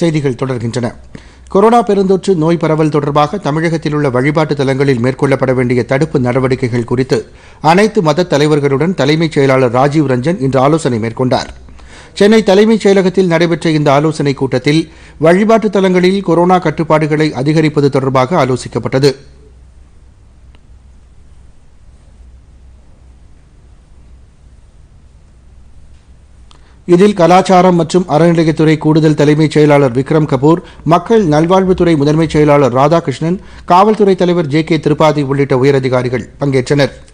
செய்திகள் தொடர்கின்றன கொரோனா பெருந்தொற்று நோய் பரவல் தொடர்பாக தமிழகத்தில் உள்ள வழிபாட்டு தலங்களில் மேற்கொள்ளப்பட வேண்டிய தடுப்பு நடவடிக்கைகள் குறித்து அனைத்து மத தலைவர்களுடன் தலைமைச் செயலாளர் ராஜீவ் ரஞ்சன் இன்று ஆலோசனை மேற்கொண்டார் சென்னை தலைமைச் செயலகத்தில் நடைபெற்ற இந்த ஆலோசனைக் கூட்டத்தில் வழிபாட்டு தலங்களில் கொரோனா கட்டுப்பாடுகளை அதிகரிப்பது தொடர்பாக ஆலோசிக்கப்பட்டது இதில் கலாச்சாரம் மற்றும் அறநிலையத்துறை கூடுதல் தலைமைச் செயலாளர் விக்ரம் கபூர் மக்கள் நல்வாழ்வுத்துறை முதன்மைச் செயலாளர் ராதாகிருஷ்ணன் காவல்துறை தலைவர் ஜே கே திரிபாதி உள்ளிட்ட உயரதிகாரிகள் பங்கேற்றனா்